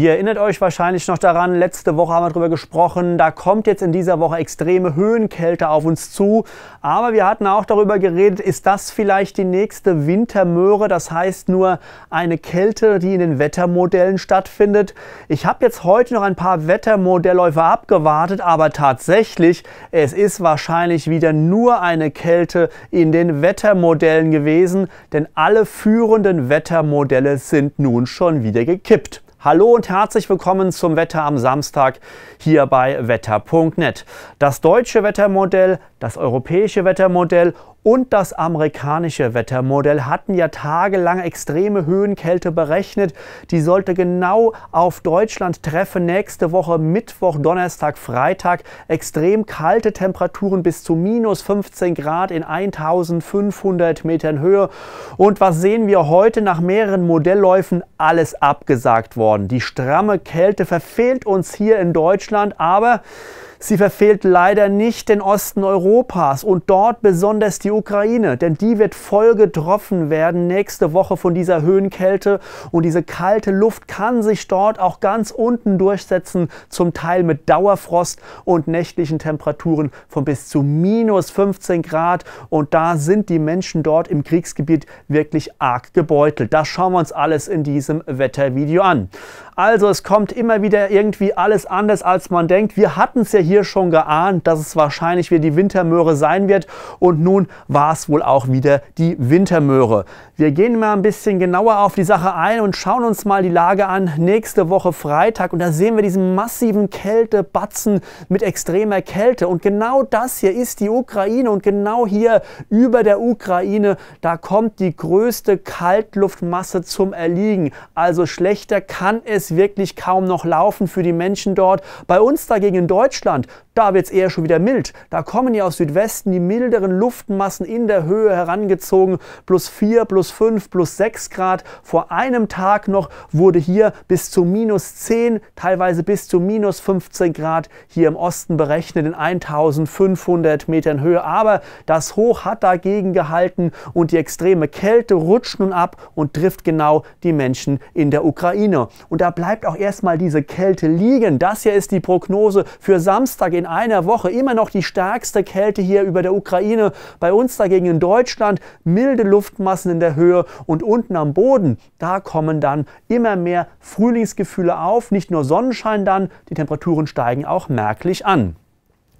Ihr erinnert euch wahrscheinlich noch daran, letzte Woche haben wir darüber gesprochen, da kommt jetzt in dieser Woche extreme Höhenkälte auf uns zu. Aber wir hatten auch darüber geredet, ist das vielleicht die nächste Wintermöhre, das heißt nur eine Kälte, die in den Wettermodellen stattfindet. Ich habe jetzt heute noch ein paar Wettermodellläufe abgewartet, aber tatsächlich, es ist wahrscheinlich wieder nur eine Kälte in den Wettermodellen gewesen, denn alle führenden Wettermodelle sind nun schon wieder gekippt. Hallo und herzlich willkommen zum Wetter am Samstag hier bei wetter.net. Das deutsche Wettermodell, das europäische Wettermodell und das amerikanische Wettermodell hatten ja tagelang extreme Höhenkälte berechnet. Die sollte genau auf Deutschland treffen. Nächste Woche Mittwoch, Donnerstag, Freitag. Extrem kalte Temperaturen bis zu minus 15 Grad in 1500 Metern Höhe. Und was sehen wir heute nach mehreren Modellläufen? Alles abgesagt worden. Die stramme Kälte verfehlt uns hier in Deutschland, aber... Sie verfehlt leider nicht den Osten Europas und dort besonders die Ukraine, denn die wird voll getroffen werden nächste Woche von dieser Höhenkälte und diese kalte Luft kann sich dort auch ganz unten durchsetzen, zum Teil mit Dauerfrost und nächtlichen Temperaturen von bis zu minus 15 Grad und da sind die Menschen dort im Kriegsgebiet wirklich arg gebeutelt. Das schauen wir uns alles in diesem Wettervideo an. Also es kommt immer wieder irgendwie alles anders, als man denkt. Wir hatten es ja hier hier schon geahnt, dass es wahrscheinlich wieder die Wintermöhre sein wird und nun war es wohl auch wieder die Wintermöhre. Wir gehen mal ein bisschen genauer auf die Sache ein und schauen uns mal die Lage an nächste Woche Freitag und da sehen wir diesen massiven Kältebatzen mit extremer Kälte und genau das hier ist die Ukraine und genau hier über der Ukraine, da kommt die größte Kaltluftmasse zum Erliegen. Also schlechter kann es wirklich kaum noch laufen für die Menschen dort. Bei uns dagegen in Deutschland And. Da wird es eher schon wieder mild. Da kommen ja aus Südwesten die milderen Luftmassen in der Höhe herangezogen. Plus 4, plus 5, plus 6 Grad. Vor einem Tag noch wurde hier bis zu minus 10, teilweise bis zu minus 15 Grad hier im Osten berechnet in 1500 Metern Höhe. Aber das Hoch hat dagegen gehalten und die extreme Kälte rutscht nun ab und trifft genau die Menschen in der Ukraine. Und da bleibt auch erstmal diese Kälte liegen. Das hier ist die Prognose für Samstag in einer Woche immer noch die stärkste Kälte hier über der Ukraine. Bei uns dagegen in Deutschland milde Luftmassen in der Höhe und unten am Boden, da kommen dann immer mehr Frühlingsgefühle auf. Nicht nur Sonnenschein dann, die Temperaturen steigen auch merklich an.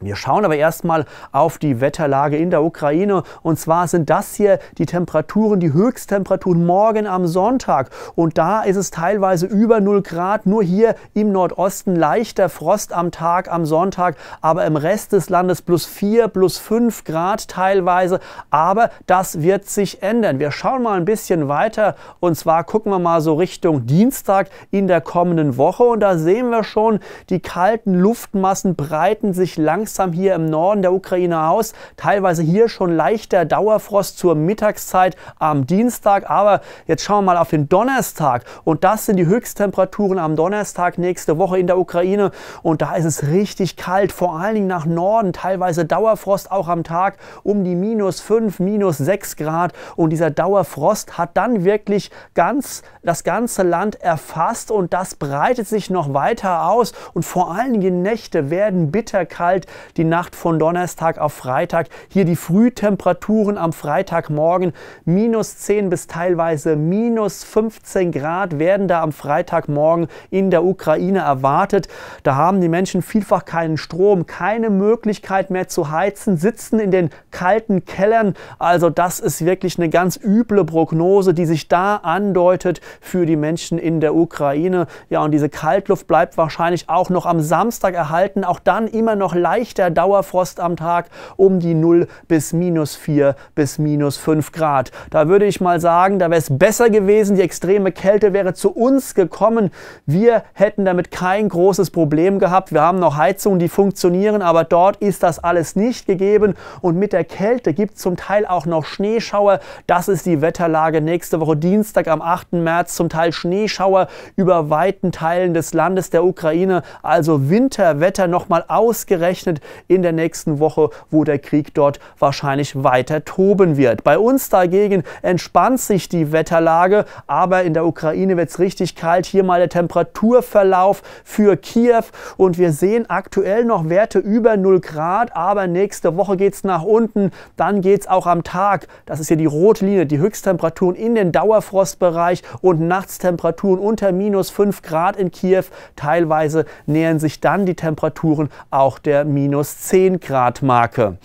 Wir schauen aber erstmal auf die Wetterlage in der Ukraine. Und zwar sind das hier die Temperaturen, die Höchsttemperaturen morgen am Sonntag. Und da ist es teilweise über 0 Grad. Nur hier im Nordosten leichter Frost am Tag, am Sonntag. Aber im Rest des Landes plus 4, plus 5 Grad teilweise. Aber das wird sich ändern. Wir schauen mal ein bisschen weiter. Und zwar gucken wir mal so Richtung Dienstag in der kommenden Woche. Und da sehen wir schon, die kalten Luftmassen breiten sich langsam langsam hier im Norden der Ukraine aus. Teilweise hier schon leichter Dauerfrost zur Mittagszeit am Dienstag. Aber jetzt schauen wir mal auf den Donnerstag. Und das sind die Höchsttemperaturen am Donnerstag nächste Woche in der Ukraine. Und da ist es richtig kalt, vor allen Dingen nach Norden. Teilweise Dauerfrost auch am Tag um die minus 5, minus 6 Grad. Und dieser Dauerfrost hat dann wirklich ganz, das ganze Land erfasst und das breitet sich noch weiter aus. Und vor allen Dingen Nächte werden bitterkalt die Nacht von Donnerstag auf Freitag. Hier die Frühtemperaturen am Freitagmorgen minus 10 bis teilweise minus 15 Grad werden da am Freitagmorgen in der Ukraine erwartet. Da haben die Menschen vielfach keinen Strom, keine Möglichkeit mehr zu heizen, sitzen in den kalten Kellern. Also das ist wirklich eine ganz üble Prognose, die sich da andeutet für die Menschen in der Ukraine. Ja, und diese Kaltluft bleibt wahrscheinlich auch noch am Samstag erhalten. Auch dann immer noch leicht leichter Dauerfrost am Tag um die 0 bis minus 4 bis minus 5 Grad. Da würde ich mal sagen, da wäre es besser gewesen, die extreme Kälte wäre zu uns gekommen. Wir hätten damit kein großes Problem gehabt. Wir haben noch Heizungen, die funktionieren, aber dort ist das alles nicht gegeben. Und mit der Kälte gibt es zum Teil auch noch Schneeschauer. Das ist die Wetterlage nächste Woche Dienstag am 8. März. Zum Teil Schneeschauer über weiten Teilen des Landes der Ukraine. Also Winterwetter nochmal ausgerechnet in der nächsten Woche, wo der Krieg dort wahrscheinlich weiter toben wird. Bei uns dagegen entspannt sich die Wetterlage, aber in der Ukraine wird es richtig kalt. Hier mal der Temperaturverlauf für Kiew und wir sehen aktuell noch Werte über 0 Grad, aber nächste Woche geht es nach unten, dann geht es auch am Tag, das ist hier die rote Linie, die Höchsttemperaturen in den Dauerfrostbereich und Nachtstemperaturen unter minus 5 Grad in Kiew. Teilweise nähern sich dann die Temperaturen auch der minus minus 10 Grad Marke.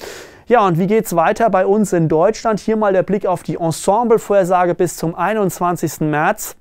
Ja, und wie geht es weiter bei uns in Deutschland? Hier mal der Blick auf die Ensemble-Vorhersage bis zum 21. März.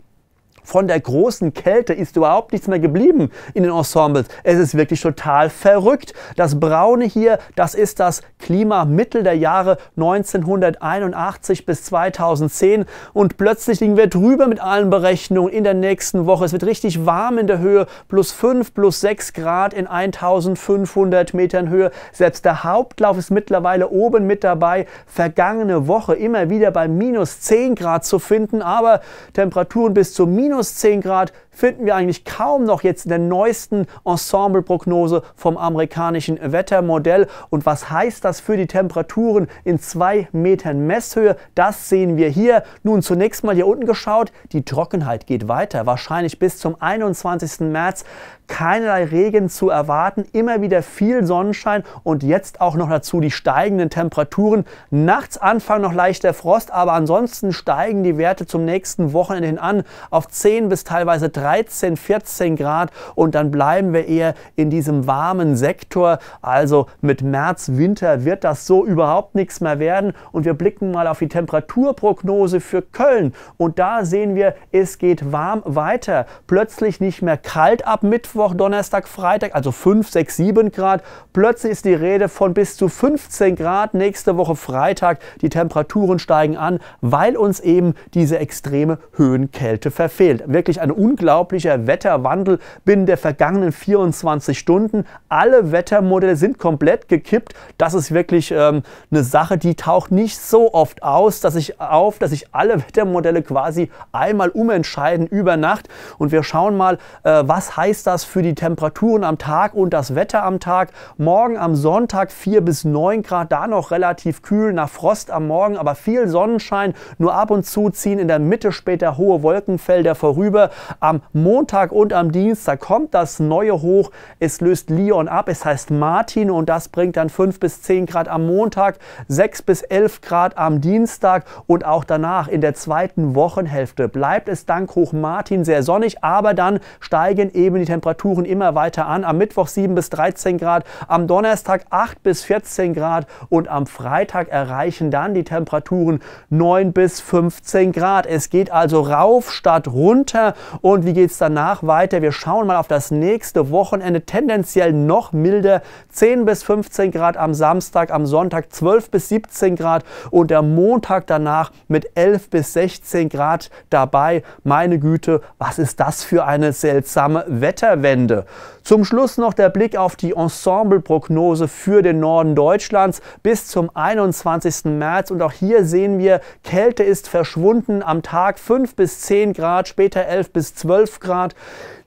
Von der großen Kälte ist überhaupt nichts mehr geblieben in den Ensembles. Es ist wirklich total verrückt. Das Braune hier, das ist das Klima Mittel der Jahre 1981 bis 2010 und plötzlich liegen wir drüber mit allen Berechnungen in der nächsten Woche. Es wird richtig warm in der Höhe, plus 5, plus 6 Grad in 1500 Metern Höhe. Selbst der Hauptlauf ist mittlerweile oben mit dabei. Vergangene Woche immer wieder bei minus 10 Grad zu finden, aber Temperaturen bis zu minus minus 10 Grad finden wir eigentlich kaum noch jetzt in der neuesten Ensemble-Prognose vom amerikanischen Wettermodell. Und was heißt das für die Temperaturen in zwei Metern Messhöhe? Das sehen wir hier. Nun zunächst mal hier unten geschaut. Die Trockenheit geht weiter. Wahrscheinlich bis zum 21. März keinerlei Regen zu erwarten, immer wieder viel Sonnenschein und jetzt auch noch dazu die steigenden Temperaturen. Nachts Anfang noch leichter Frost, aber ansonsten steigen die Werte zum nächsten Wochenende hin an auf 10 bis teilweise 30. 13, 14 Grad und dann bleiben wir eher in diesem warmen Sektor. Also mit März, Winter wird das so überhaupt nichts mehr werden. Und wir blicken mal auf die Temperaturprognose für Köln. Und da sehen wir, es geht warm weiter. Plötzlich nicht mehr kalt ab Mittwoch, Donnerstag, Freitag, also 5, 6, 7 Grad. Plötzlich ist die Rede von bis zu 15 Grad nächste Woche Freitag. Die Temperaturen steigen an, weil uns eben diese extreme Höhenkälte verfehlt. Wirklich eine unglaubliche unglaublicher Wetterwandel binnen der vergangenen 24 Stunden. Alle Wettermodelle sind komplett gekippt. Das ist wirklich ähm, eine Sache, die taucht nicht so oft aus, dass ich auf, dass sich alle Wettermodelle quasi einmal umentscheiden über Nacht. Und wir schauen mal, äh, was heißt das für die Temperaturen am Tag und das Wetter am Tag. Morgen am Sonntag 4 bis 9 Grad, da noch relativ kühl, nach Frost am Morgen, aber viel Sonnenschein. Nur ab und zu ziehen in der Mitte später hohe Wolkenfelder vorüber. Am Montag und am Dienstag kommt das neue hoch. Es löst Lyon ab. Es heißt Martin und das bringt dann 5 bis 10 Grad am Montag, 6 bis 11 Grad am Dienstag und auch danach in der zweiten Wochenhälfte bleibt es dank hoch Martin sehr sonnig, aber dann steigen eben die Temperaturen immer weiter an. Am Mittwoch 7 bis 13 Grad, am Donnerstag 8 bis 14 Grad und am Freitag erreichen dann die Temperaturen 9 bis 15 Grad. Es geht also rauf statt runter und wie geht es danach weiter? Wir schauen mal auf das nächste Wochenende. Tendenziell noch milder. 10 bis 15 Grad am Samstag, am Sonntag 12 bis 17 Grad und der Montag danach mit 11 bis 16 Grad dabei. Meine Güte, was ist das für eine seltsame Wetterwende? Zum Schluss noch der Blick auf die Ensemble-Prognose für den Norden Deutschlands bis zum 21. März. Und auch hier sehen wir, Kälte ist verschwunden am Tag 5 bis 10 Grad, später 11 bis 12 12 Grad.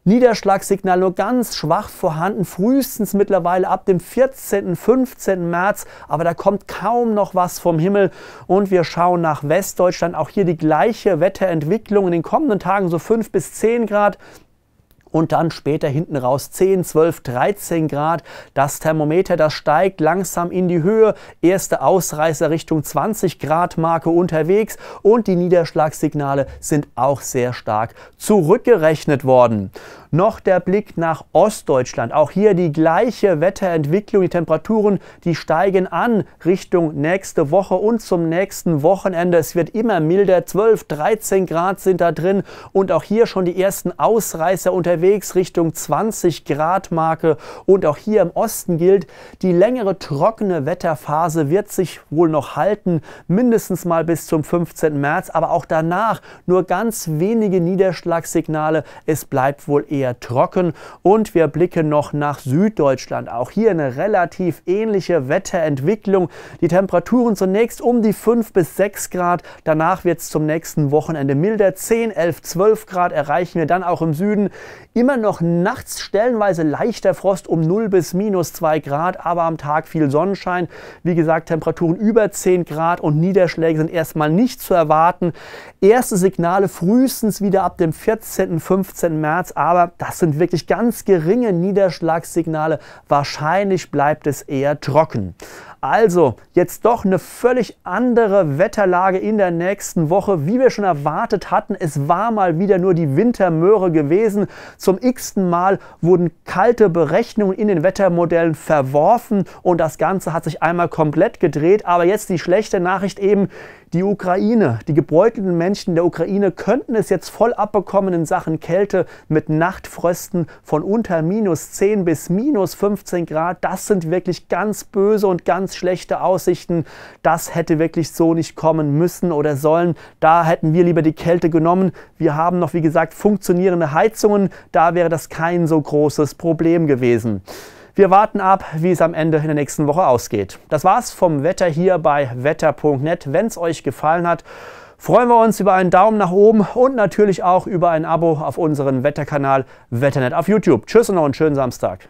Niederschlagssignal nur ganz schwach vorhanden, frühestens mittlerweile ab dem 14., 15. März, aber da kommt kaum noch was vom Himmel und wir schauen nach Westdeutschland, auch hier die gleiche Wetterentwicklung in den kommenden Tagen so 5 bis 10 Grad, und dann später hinten raus 10, 12, 13 Grad. Das Thermometer, das steigt langsam in die Höhe. Erste Ausreißer Richtung 20 Grad Marke unterwegs und die Niederschlagssignale sind auch sehr stark zurückgerechnet worden noch der Blick nach Ostdeutschland. Auch hier die gleiche Wetterentwicklung. Die Temperaturen, die steigen an Richtung nächste Woche und zum nächsten Wochenende. Es wird immer milder. 12, 13 Grad sind da drin und auch hier schon die ersten Ausreißer unterwegs Richtung 20 Grad Marke. Und auch hier im Osten gilt, die längere trockene Wetterphase wird sich wohl noch halten, mindestens mal bis zum 15. März, aber auch danach nur ganz wenige Niederschlagssignale. Es bleibt wohl eher eher trocken. Und wir blicken noch nach Süddeutschland. Auch hier eine relativ ähnliche Wetterentwicklung. Die Temperaturen zunächst um die 5 bis 6 Grad. Danach wird es zum nächsten Wochenende milder. 10, 11, 12 Grad erreichen wir dann auch im Süden. Immer noch nachts stellenweise leichter Frost um 0 bis minus 2 Grad, aber am Tag viel Sonnenschein. Wie gesagt, Temperaturen über 10 Grad und Niederschläge sind erstmal nicht zu erwarten. Erste Signale frühestens wieder ab dem 14., 15. März, aber das sind wirklich ganz geringe Niederschlagssignale. Wahrscheinlich bleibt es eher trocken. Also jetzt doch eine völlig andere Wetterlage in der nächsten Woche, wie wir schon erwartet hatten. Es war mal wieder nur die Wintermöhre gewesen. Zum x-ten Mal wurden kalte Berechnungen in den Wettermodellen verworfen und das Ganze hat sich einmal komplett gedreht. Aber jetzt die schlechte Nachricht eben, die Ukraine, die gebeutelten Menschen der Ukraine könnten es jetzt voll abbekommen in Sachen Kälte mit Nachtfrösten von unter minus 10 bis minus 15 Grad. Das sind wirklich ganz böse und ganz ganz schlechte Aussichten. Das hätte wirklich so nicht kommen müssen oder sollen. Da hätten wir lieber die Kälte genommen. Wir haben noch, wie gesagt, funktionierende Heizungen. Da wäre das kein so großes Problem gewesen. Wir warten ab, wie es am Ende in der nächsten Woche ausgeht. Das war's vom Wetter hier bei wetter.net. Wenn es euch gefallen hat, freuen wir uns über einen Daumen nach oben und natürlich auch über ein Abo auf unseren Wetterkanal Wetternet auf YouTube. Tschüss und noch einen schönen Samstag.